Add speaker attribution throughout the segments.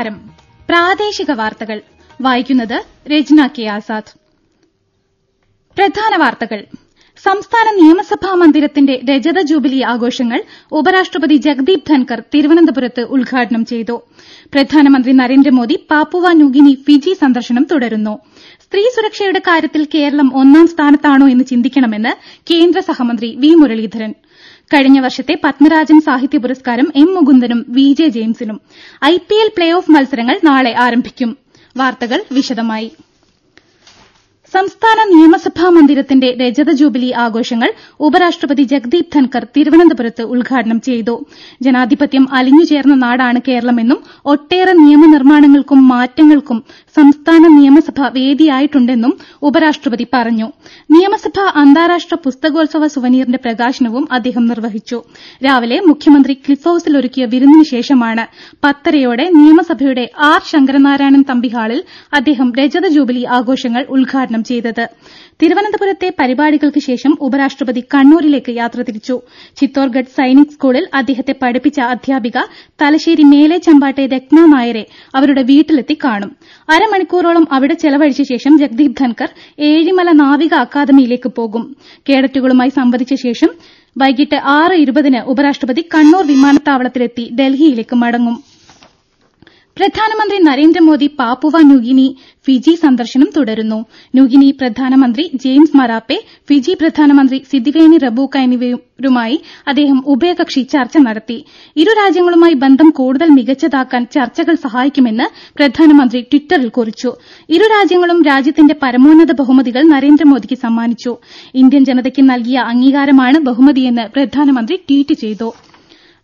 Speaker 1: നമസ്കാരം പ്രാദേശിക വാർത്തകൾ വായിക്കുന്നത് രജ്ന കെ ആസാദ് പ്രധാന വാർത്തകൾ സംസ്ഥാന നിയമസഭാ മന്ദിരത്തിന്റെ രജത ജൂബിലി ആഘോഷങ്ങൾ ഉപരാഷ്ട്രപതി ജഗദീപ് ധൻകർ തിരുവനന്തപുരത്ത് ഉദ്ഘാടനം ചെയ്തു പ്രധാനമന്ത്രി നരേന്ദ്രമോദി പാപ്പുവ ന്യൂഗിനി ഫിജി സന്ദർശനം തുടരുന്നു സ്ത്രീ സുരക്ഷയുടെ കാര്യത്തിൽ കേരളം ഒന്നാം സ്ഥാനത്താണോ എന്ന് ചിന്തിക്കണമെന്ന് കേന്ദ്ര സഹമന്ത്രി വി മുരളീധരൻ കഴിഞ്ഞ വർഷത്തെ പത്മരാജൻ സാഹിത്യ പുരസ്കാരം എം മുകുന്ദനും വി ജെ ജെയിംസിനും I P L play off മത്സരങ്ങൾ നാളെ ആരംഭിക്കും വാർത്തകൾ വിശദമായി സംസ്ഥാന നിയമസഭാ മന്ദിരത്തിന്റെ രജത ജൂബിലി ആഘോഷങ്ങൾ ഉപരാഷ്ട്രപതി ജഗ്ദീപ് ധൻകർ തിരുവനന്തപുരത്ത് ഉദ്ഘാടനം ചെയ്തു ജനാധിപത്യം അലിഞ്ഞുചേർന്ന നാടാണ് കേരളമെന്നും ഒട്ടേറെ നിയമനിർമ്മാണങ്ങൾക്കും മാറ്റങ്ങൾക്കും സംസ്ഥാന നിയമസഭ വേദിയായിട്ടുണ്ടെന്നും ഉപരാഷ്ട്രപതി പറഞ്ഞു നിയമസഭാ അന്താരാഷ്ട്ര പുസ്തകോത്സവ സുവനീറിന്റെ പ്രകാശനവും അദ്ദേഹം നിർവഹിച്ചു രാവിലെ മുഖ്യമന്ത്രി ക്ലിഫ് ഹൌസിൽ ഒരുക്കിയ വിരുന്നിനു ശേഷമാണ് പത്തരയോടെ നിയമസഭയുടെ ആർ ശങ്കരനാരായണൻ തമ്പി ഹാളിൽ അദ്ദേഹം രജത ജൂബിലി ആഘോഷങ്ങൾ ഉദ്ഘാടനം ഉദ്ഘാടനം ചെയ്തത് തിരുവനന്തപുരത്തെ പരിപാടികൾക്ക് ശേഷം ഉപരാഷ്ട്രപതി കണ്ണൂരിലേക്ക് യാത്ര തിരിച്ചു ചിത്തോർഗഡ് സൈനിക് സ്കൂളിൽ അദ്ദേഹത്തെ പഠിപ്പിച്ച അധ്യാപിക തലശ്ശേരി മേലെ ചമ്പാട്ടെ രത്ന നായരെ അവരുടെ വീട്ടിലെത്തി കാണും അരമണിക്കൂറോളം അവിടെ ചെലവഴിച്ച ശേഷം ജഗ്ദീപ് ധൻകർ ഏഴിമല നാവിക അക്കാദമിയിലേക്ക് പോകും കേഡറ്റുകളുമായി സംവദിച്ച ശേഷം വൈകിട്ട് ആറ് ഇരുപതിന് ഉപരാഷ്ട്രപതി കണ്ണൂർ വിമാനത്താവളത്തിലെത്തി ഡൽഹിയിലേക്ക് മടങ്ങും പ്രധാനമന്ത്രി നരേന്ദ്രമോദി പാപ്പുവ ന്യൂഗിനി ഫിജി സന്ദർശനം തുടരുന്നു ന്യൂഗിനി പ്രധാനമന്ത്രി ജെയിംസ് മറാപ്പെ ഫിജി പ്രധാനമന്ത്രി സിതിവേനി റബൂക്ക എന്നിവരുമായി അദ്ദേഹം ഉഭയകക്ഷി ചർച്ച നടത്തി ഇരു രാജ്യങ്ങളുമായി ബന്ധം കൂടുതൽ മികച്ചതാക്കാൻ ചർച്ചകൾ സഹായിക്കുമെന്ന് പ്രധാനമന്ത്രി ട്വിറ്ററിൽ കുറിച്ചു ഇരു രാജ്യങ്ങളും രാജ്യത്തിന്റെ പരമോന്നത ബഹുമതികൾ നരേന്ദ്രമോദിക്ക് സമ്മാനിച്ചു ഇന്ത്യൻ ജനതയ്ക്ക് നൽകിയ അംഗീകാരമാണ് ബഹുമതിയെന്ന് പ്രധാനമന്ത്രി ട്വീറ്റ് ചെയ്തു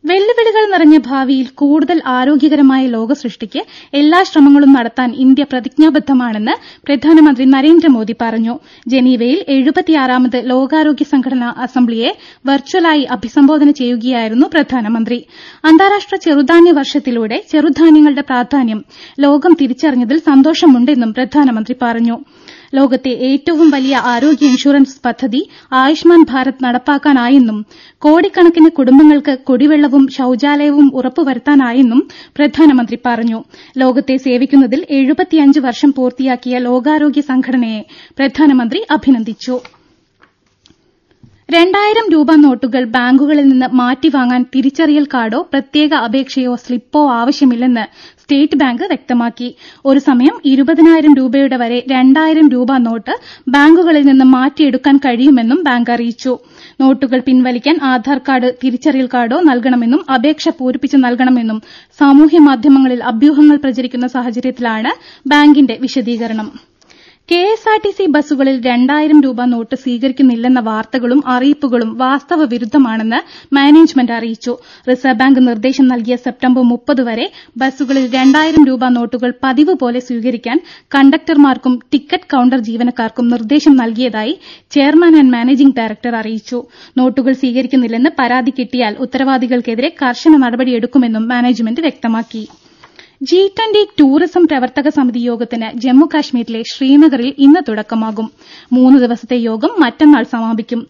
Speaker 1: വെല്ലുവിളികൾ നിറഞ്ഞ ഭാവിയിൽ കൂടുതൽ ആരോഗ്യകരമായ ലോക സൃഷ്ടിക്ക് എല്ലാ ശ്രമങ്ങളും നടത്താൻ ഇന്ത്യ പ്രതിജ്ഞാബദ്ധമാണെന്ന് പ്രധാനമന്ത്രി നരേന്ദ്രമോദി പറഞ്ഞു ജനീവയിൽ എഴുപത്തിയാറാമത് ലോകാരോഗ്യ സംഘടനാ അസംബ്ലിയെ വെർച്വലായി അഭിസംബോധന ചെയ്യുകയായിരുന്നു പ്രധാനമന്ത്രി അന്താരാഷ്ട്ര ചെറുധാന്യ വർഷത്തിലൂടെ ചെറുധാന്യങ്ങളുടെ പ്രാധാന്യം ലോകം തിരിച്ചറിഞ്ഞതിൽ സന്തോഷമുണ്ടെന്നും പ്രധാനമന്ത്രി പറഞ്ഞു ലോകത്തെ ഏറ്റവും വലിയ ആരോഗ്യ ഇൻഷുറൻസ് പദ്ധതി ആയുഷ്മാൻ ഭാരത് നടപ്പാക്കാനായെന്നും കോടിക്കണക്കിന് കുടുംബങ്ങൾക്ക് കുടിവെള്ളവും ശൌചാലയവും ഉറപ്പുവരുത്താനായെന്നും പ്രധാനമന്ത്രി പറഞ്ഞു ലോകത്തെ സേവിക്കുന്നതിൽ വർഷം പൂർത്തിയാക്കിയ ലോകാരോഗ്യ സംഘടനയെ പ്രധാനമന്ത്രി അഭിനന്ദിച്ചു രണ്ടായിരം രൂപ നോട്ടുകൾ ബാങ്കുകളിൽ നിന്ന് മാറ്റിവാങ്ങാൻ തിരിച്ചറിയൽ കാർഡോ പ്രത്യേക അപേക്ഷയോ സ്ലിപ്പോ ആവശ്യമില്ലെന്ന് സ്റ്റേറ്റ് ബാങ്ക് വ്യക്തമാക്കി ഒരു സമയം ഇരുപതിനായിരം രൂപയുടെ വരെ രണ്ടായിരം രൂപ നോട്ട് ബാങ്കുകളിൽ നിന്ന് മാറ്റിയെടുക്കാൻ കഴിയുമെന്നും ബാങ്ക് അറിയിച്ചു നോട്ടുകൾ പിൻവലിക്കാൻ ആധാർ കാർഡ് തിരിച്ചറിയൽ കാർഡോ നൽകണമെന്നും അപേക്ഷ പൂരിപ്പിച്ച് നൽകണമെന്നും സാമൂഹ്യ മാധ്യമങ്ങളിൽ അഭ്യൂഹങ്ങൾ പ്രചരിക്കുന്ന സാഹചര്യത്തിലാണ് ബാങ്കിന്റെ വിശദീകരണം K S R T C ബസുകളിൽ രണ്ടായിരം രൂപ നോട്ട് സ്വീകരിക്കുന്നില്ലെന്ന വാർത്തകളും അറിയിപ്പുകളും വാസ്തവ വിരുദ്ധമാണെന്ന് മാനേജ്മെന്റ് അറിയിച്ചു റിസർവ് ബാങ്ക് നിർദ്ദേശം നൽകിയ സെപ്റ്റംബർ മുപ്പത് വരെ ബസുകളിൽ രണ്ടായിരം രൂപ നോട്ടുകൾ പതിവ് പോലെ സ്വീകരിക്കാൻ കണ്ടക്ടർമാർക്കും ടിക്കറ്റ് കൌണ്ടർ ജീവനക്കാർക്കും നിർദ്ദേശം നൽകിയതായി ചെയർമാൻ ആന്റ് മാനേജിംഗ് ഡയറക്ടർ അറിയിച്ചു നോട്ടുകൾ സ്വീകരിക്കുന്നില്ലെന്ന് പരാതി കിട്ടിയാൽ ഉത്തരവാദികൾക്കെതിരെ കർശന നടപടിയെടുക്കുമെന്നും മാനേജ്മെന്റ് വ്യക്തമാക്കി ജി ട്വന്റി ടൂറിസം പ്രവർത്തക സമിതി യോഗത്തിന് ജമ്മുകാശ്മീരിലെ ശ്രീനഗറിൽ ഇന്ന് തുടക്കമാകും മൂന്ന് ദിവസത്തെ യോഗം മറ്റന്നാൾ സമാപിക്കും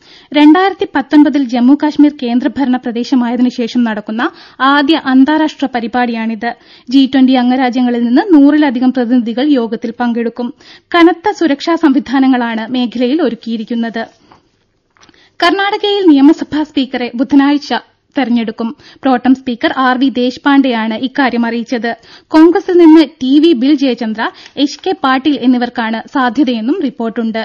Speaker 1: പത്തൊൻപതിൽ ജമ്മുകാശ്മീർ കേന്ദ്രഭരണ പ്രദേശമായതിനുശേഷം ശേഷം നടക്കുന്ന ആദ്യ അന്താരാഷ്ട്ര പരിപാടിയാണിത് ജി ട്വന്റി അംഗരാജ്യങ്ങളിൽ നിന്ന് നൂറിലധികം പ്രതിനിധികൾ യോഗത്തിൽ പങ്കെടുക്കും കനത്ത സുരക്ഷാ സംവിധാനങ്ങളാണ് മേഖലയിൽ ഒരുക്കിയിരിക്കുന്നത് കർണാടകയിൽ നിയമസഭാ സ്പീക്കറെ ബുധനാഴ്ച തെരഞ്ഞെടുക്കും പ്രോട്ടം സ്പീക്കർ ആർ വി ദേശ്പാണ്ഡെയാണ് ഇക്കാര്യം അറിയിച്ചത് കോൺഗ്രസിൽ നിന്ന് ടി വി ബിൽ ജയചന്ദ്ര എച്ച് കെ പാട്ടീൽ എന്നിവർക്കാണ് സാധ്യതയെന്നും റിപ്പോർട്ടുണ്ട്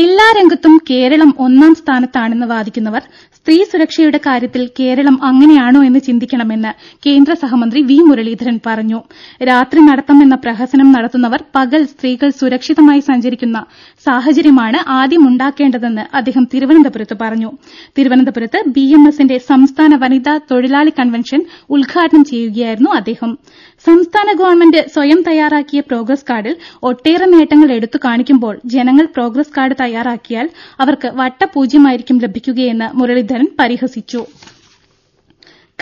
Speaker 1: എല്ലാ രംഗത്തും കേരളം ഒന്നാം സ്ഥാനത്താണെന്ന് വാദിക്കുന്നവർ സ്ത്രീ സുരക്ഷയുടെ കാര്യത്തിൽ കേരളം അങ്ങനെയാണോ എന്ന് ചിന്തിക്കണമെന്ന് കേന്ദ്ര സഹമന്ത്രി വി മുരളീധരൻ പറഞ്ഞു രാത്രി നടത്തമെന്ന പ്രഹസനം നടത്തുന്നവർ പകൽ സ്ത്രീകൾ സുരക്ഷിതമായി സഞ്ചരിക്കുന്ന സാഹചര്യമാണ് ഉണ്ടാക്കേണ്ടതെന്ന് അദ്ദേഹം തിരുവനന്തപുരത്ത് പറഞ്ഞു തിരുവനന്തപുരത്ത് ബി എം എസിന്റെ സംസ്ഥാന വനിതാ തൊഴിലാളി കൺവെൻഷൻ ഉദ്ഘാടനം ചെയ്യുകയായിരുന്നു അദ്ദേഹം സംസ്ഥാന ഗവൺമെന്റ് സ്വയം തയ്യാറാക്കിയ പ്രോഗ്രസ് കാർഡിൽ ഒട്ടേറെ നേട്ടങ്ങൾ എടുത്തു കാണിക്കുമ്പോൾ ജനങ്ങൾ പ്രോഗ്രസ് കാർഡ് തയ്യാറാക്കിയാൽ അവർക്ക് വട്ടപൂജ്യമായിരിക്കും ലഭിക്കുകയെന്ന് മുരളീധരൻ ശ്രീധരൻ പരിഹസിച്ചു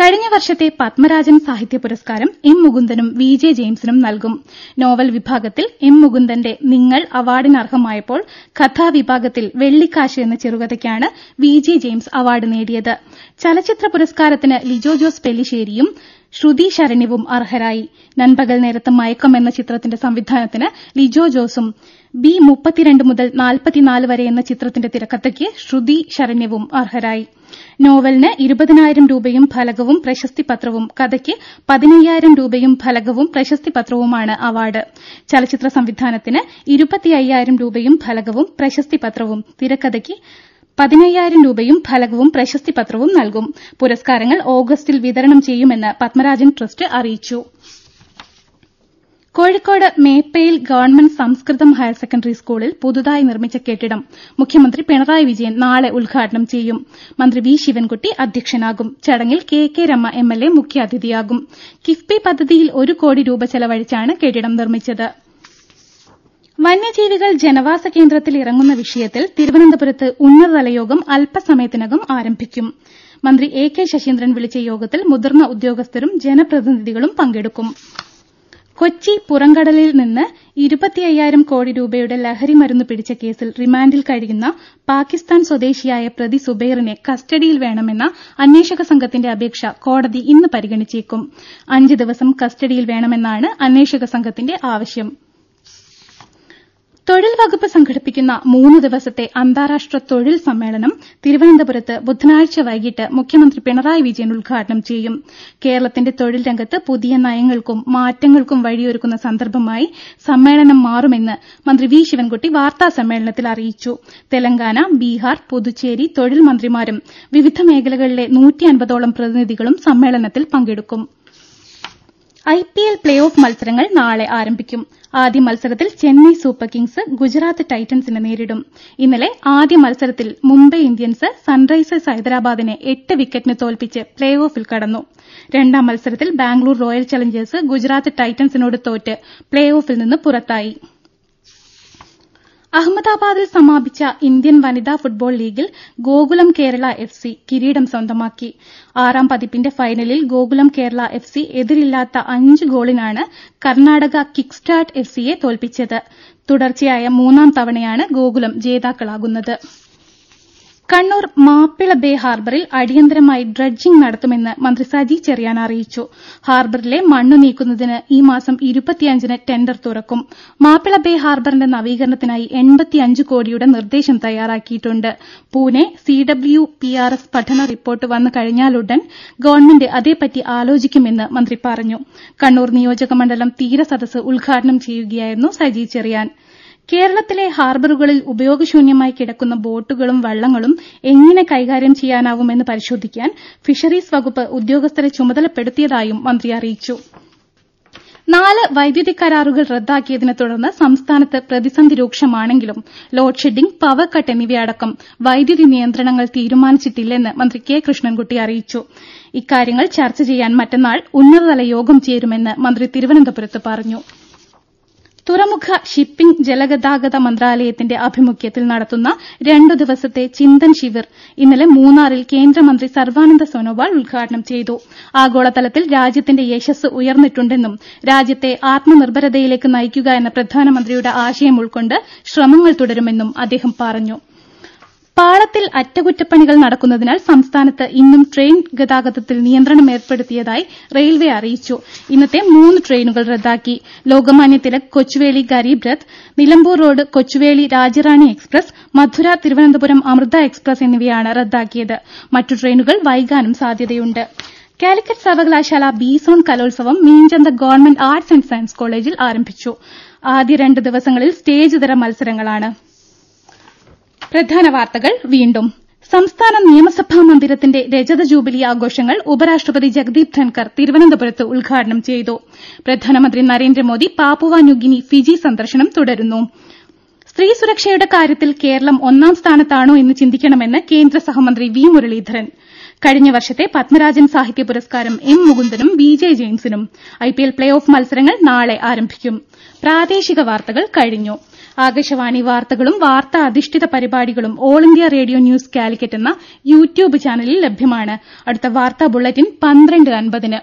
Speaker 1: കഴിഞ്ഞ വർഷത്തെ പത്മരാജൻ സാഹിത്യ പുരസ്കാരം എം മുകുന്ദനും വി ജെ ജെയിംസിനും നൽകും നോവൽ വിഭാഗത്തിൽ എം മുകുന്ദന്റെ നിങ്ങൾ അവാർഡിനർഹമായപ്പോൾ കഥാവിഭാഗത്തിൽ വെള്ളിക്കാശ് എന്ന ചെറുകഥയ്ക്കാണ് വി ജെ ജെയിംസ് അവാർഡ് നേടിയത് ചലച്ചിത്ര പുരസ്കാരത്തിന് ലിജോ ജോസ് പെല്ലിശ്ശേരിയും ശ്രുതി ശരണ്യവും അർഹരായി നൻപകൽ നേരത്തെ മയക്കം എന്ന ചിത്രത്തിന്റെ സംവിധാനത്തിന് ലിജോ ജോസും ബി മുപ്പത്തിരണ്ട് മുതൽ നാൽപ്പത്തിനാല് വരെ എന്ന ചിത്രത്തിന്റെ തിരക്കഥയ്ക്ക് ശ്രുതി ശരണ്യവും അർഹരായി നോവലിന് ഇരുപതിനായിരം രൂപയും ഫലകവും പ്രശസ്തിപത്രവും കഥയ്ക്ക് പതിനയ്യായിരം രൂപയും ഫലകവും പത്രവുമാണ് അവാർഡ് ചലച്ചിത്ര സംവിധാനത്തിന് ഇരുപത്തിയ്യായിരം രൂപയും ഫലകവും പ്രശസ്തിപത്രവും തിരക്കഥയ്ക്ക് പതിനയ്യായിരം രൂപയും ഫലകവും പ്രശസ്തിപത്രവും നൽകും പുരസ്കാരങ്ങൾ ഓഗസ്റ്റിൽ വിതരണം ചെയ്യുമെന്ന് പത്മരാജൻ ട്രസ്റ്റ് അറിയിച്ചു കോഴിക്കോട് മേപ്പയിൽ ഗവൺമെന്റ് സംസ്കൃതം ഹയർ സെക്കൻഡറി സ്കൂളിൽ പുതുതായി നിർമ്മിച്ച കെട്ടിടം മുഖ്യമന്ത്രി പിണറായി വിജയൻ നാളെ ഉദ്ഘാടനം ചെയ്യും മന്ത്രി വി ശിവൻകുട്ടി അധ്യക്ഷനാകും ചടങ്ങിൽ K K Rama M L A മുഖ്യാതിഥിയാകും കിഫ്ബി പദ്ധതിയിൽ ഒരു കോടി രൂപ ചെലവഴിച്ചാണ് കെട്ടിടം നിർമ്മിച്ചത് വന്യജീവികൾ ജനവാസ കേന്ദ്രത്തിൽ ഇറങ്ങുന്ന വിഷയത്തിൽ തിരുവനന്തപുരത്ത് ഉന്നതതലയോഗം അല്പസമയത്തിനകം ആരംഭിക്കും മന്ത്രി എ കെ ശശീന്ദ്രൻ വിളിച്ച യോഗത്തിൽ മുതിർന്ന ഉദ്യോഗസ്ഥരും ജനപ്രതിനിധികളും പങ്കെടുക്കും കൊച്ചി പുറംകടലിൽ നിന്ന് ഇരുപത്തിയ്യായിരം കോടി രൂപയുടെ ലഹരിമരുന്ന് പിടിച്ച കേസിൽ റിമാൻഡിൽ കഴിയുന്ന പാകിസ്ഥാൻ സ്വദേശിയായ പ്രതി സുബൈറിനെ കസ്റ്റഡിയിൽ വേണമെന്ന അന്വേഷക സംഘത്തിന്റെ അപേക്ഷ കോടതി ഇന്ന് പരിഗണിച്ചേക്കും അഞ്ച് ദിവസം കസ്റ്റഡിയിൽ വേണമെന്നാണ് അന്വേഷക സംഘത്തിന്റെ ആവശ്യം തൊഴിൽ വകുപ്പ് സംഘടിപ്പിക്കുന്ന മൂന്ന് ദിവസത്തെ അന്താരാഷ്ട്ര തൊഴിൽ സമ്മേളനം തിരുവനന്തപുരത്ത് ബുധനാഴ്ച വൈകിട്ട് മുഖ്യമന്ത്രി പിണറായി വിജയൻ ഉദ്ഘാടനം ചെയ്യും കേരളത്തിന്റെ തൊഴിൽ രംഗത്ത് പുതിയ നയങ്ങൾക്കും മാറ്റങ്ങൾക്കും വഴിയൊരുക്കുന്ന സന്ദർഭമായി സമ്മേളനം മാറുമെന്ന് മന്ത്രി വി ശിവൻകുട്ടി വാർത്താ സമ്മേളനത്തിൽ അറിയിച്ചു തെലങ്കാന ബീഹാർ പുതുച്ചേരി തൊഴിൽ മന്ത്രിമാരും വിവിധ മേഖലകളിലെ നൂറ്റി അൻപതോളം പ്രതിനിധികളും സമ്മേളനത്തിൽ പങ്കെടുക്കും I P L play off മത്സരങ്ങൾ നാളെ ആരംഭിക്കും ആദ്യ മത്സരത്തിൽ ചെന്നൈ സൂപ്പർ കിങ്സ് ഗുജറാത്ത് ടൈറ്റൻസിനെ നേരിടും ഇന്നലെ ആദ്യ മത്സരത്തിൽ മുംബൈ ഇന്ത്യൻസ് സൺറൈസേഴ്സ് ഹൈദരാബാദിനെ എട്ട് വിക്കറ്റിന് തോൽപ്പിച്ച് പ്ലേ ഓഫിൽ കടന്നു രണ്ടാം മത്സരത്തിൽ ബാംഗ്ലൂർ റോയൽ ചലഞ്ചേഴ്സ് ഗുജറാത്ത് ടൈറ്റൻസിനോട് തോറ്റ് പ്ലേ ഓഫിൽ നിന്ന് പുറത്തായി അഹമ്മദാബാദിൽ സമാപിച്ച ഇന്ത്യൻ വനിതാ ഫുട്ബോൾ ലീഗിൽ ഗോകുലം കേരള എഫ് സി കിരീടം സ്വന്തമാക്കി ആറാം പതിപ്പിന്റെ ഫൈനലിൽ ഗോകുലം കേരള എഫ് സി എതിരില്ലാത്ത അഞ്ച് ഗോളിനാണ് കർണാടക സ്റ്റാർട്ട് എഫ് സിയെ തോൽപ്പിച്ചത് തുടർച്ചയായ മൂന്നാം തവണയാണ് ഗോകുലം ജേതാക്കളാകുന്നത് കണ്ണൂർ മാപ്പിള ബേ ഹാർബറിൽ അടിയന്തരമായി ഡ്രഡ്ജിംഗ് നടത്തുമെന്ന് മന്ത്രി സജി ചെറിയാൻ അറിയിച്ചു ഹാർബറിലെ മണ്ണു നീക്കുന്നതിന് ഈ മാസം ഇരുപത്തിയഞ്ചിന് ടെൻഡർ തുറക്കും മാപ്പിള ബേ ഹാർബറിന്റെ നവീകരണത്തിനായി എൺപത്തിയഞ്ച് കോടിയുടെ നിർദ്ദേശം തയ്യാറാക്കിയിട്ടുണ്ട് Pune C W P R S പഠന റിപ്പോർട്ട് വന്നു കഴിഞ്ഞാലുടൻ ഗവൺമെന്റ് അതേപറ്റി ആലോചിക്കുമെന്ന് മന്ത്രി പറഞ്ഞു കണ്ണൂർ നിയോജക മണ്ഡലം തീരസദസ്സ് ഉദ്ഘാടനം ചെയ്യുകയായിരുന്നു സജി ചെറിയാൻ കേരളത്തിലെ ഹാർബറുകളിൽ ഉപയോഗശൂന്യമായി കിടക്കുന്ന ബോട്ടുകളും വള്ളങ്ങളും എങ്ങനെ കൈകാര്യം ചെയ്യാനാവുമെന്ന് പരിശോധിക്കാൻ ഫിഷറീസ് വകുപ്പ് ഉദ്യോഗസ്ഥരെ ചുമതലപ്പെടുത്തിയതായും മന്ത്രി അറിയിച്ചു നാല് വൈദ്യുതി കരാറുകൾ റദ്ദാക്കിയതിനെ തുടർന്ന് സംസ്ഥാനത്ത് പ്രതിസന്ധി രൂക്ഷമാണെങ്കിലും ലോഡ് ഷെഡിംഗ് പവർ കട്ട് എന്നിവയടക്കം വൈദ്യുതി നിയന്ത്രണങ്ങൾ തീരുമാനിച്ചിട്ടില്ലെന്ന് മന്ത്രി കെ കൃഷ്ണൻകുട്ടി അറിയിച്ചു ഇക്കാര്യങ്ങൾ ചർച്ച ചെയ്യാൻ മറ്റന്നാൾ ഉന്നതതല യോഗം ചേരുമെന്ന് മന്ത്രി തിരുവനന്തപുരത്ത് പറഞ്ഞു തുറമുഖ ഷിപ്പിംഗ് ജലഗതാഗത മന്ത്രാലയത്തിന്റെ ആഭിമുഖ്യത്തിൽ നടത്തുന്ന രണ്ടു ദിവസത്തെ ചിന്തൻ ശിവിർ ഇന്നലെ മൂന്നാറിൽ കേന്ദ്രമന്ത്രി സർവാനന്ദ സോനോവാൾ ഉദ്ഘാടനം ചെയ്തു ആഗോളതലത്തിൽ രാജ്യത്തിന്റെ യശസ് ഉയർന്നിട്ടുണ്ടെന്നും രാജ്യത്തെ ആത്മനിർഭരതയിലേക്ക് നയിക്കുക എന്ന പ്രധാനമന്ത്രിയുടെ ആശയം ഉൾക്കൊണ്ട് ശ്രമങ്ങൾ തുടരുമെന്നും അദ്ദേഹം പറഞ്ഞു പാളത്തിൽ അറ്റകുറ്റപ്പണികൾ നടക്കുന്നതിനാൽ സംസ്ഥാനത്ത് ഇന്നും ട്രെയിൻ ഗതാഗതത്തിൽ നിയന്ത്രണം ഏർപ്പെടുത്തിയതായി റെയിൽവേ അറിയിച്ചു ഇന്നത്തെ മൂന്ന് ട്രെയിനുകൾ റദ്ദാക്കി Lokmanya Tilak Kochuveli Garib Rath Nilambur road Kochuveli Rajyarani express Madurai Thiruvananthapuram Amrita express എന്നിവയാണ് റദ്ദാക്കിയത് മറ്റു ട്രെയിനുകൾ വൈകാനും സാധ്യതയുണ്ട് കാലിക്കറ്റ് സർവകലാശാല ബി സോൺ കലോത്സവം Meenchanda government arts and science കോളേജിൽ ആരംഭിച്ചു ആദ്യ രണ്ട് ദിവസങ്ങളിൽ സ്റ്റേജ് സ്റ്റേജിതര മത്സരങ്ങളാണ് പ്രധാന വാർത്തകൾ വീണ്ടും സംസ്ഥാന നിയമസഭാ മന്ദിരത്തിന്റെ രജത ജൂബിലി ആഘോഷങ്ങൾ ഉപരാഷ്ട്രപതി ജഗദീപ് ധൻകർ തിരുവനന്തപുരത്ത് ഉദ്ഘാടനം ചെയ്തു പ്രധാനമന്ത്രി നരേന്ദ്രമോദി പാപ്പുവ ന്യൂഗിനി ഫിജി സന്ദർശനം തുടരുന്നു സ്ത്രീ സുരക്ഷയുടെ കാര്യത്തിൽ കേരളം ഒന്നാം സ്ഥാനത്താണോ എന്ന് ചിന്തിക്കണമെന്ന് കേന്ദ്ര സഹമന്ത്രി വി മുരളീധരൻ കഴിഞ്ഞ വർഷത്തെ പത്മരാജൻ സാഹിത്യ പുരസ്കാരം എം മുകുന്ദനും വി ജെ ജെയിംസിനും ഐപിഎൽ പ്ലേ ഓഫ് മത്സരങ്ങൾ നാളെ ആരംഭിക്കും പ്രാദേശിക വാർത്തകൾ കഴിഞ്ഞു ആകാശവാണി വാർത്തകളും വാർത്താ അധിഷ്ഠിത പരിപാടികളും all India radio news Calicut എന്ന യൂട്യൂബ് ചാനലിൽ ലഭ്യമാണ് അടുത്ത വാർത്താ ബുള്ളറ്റിൻ പന്ത്രണ്ട് അൻപതിന്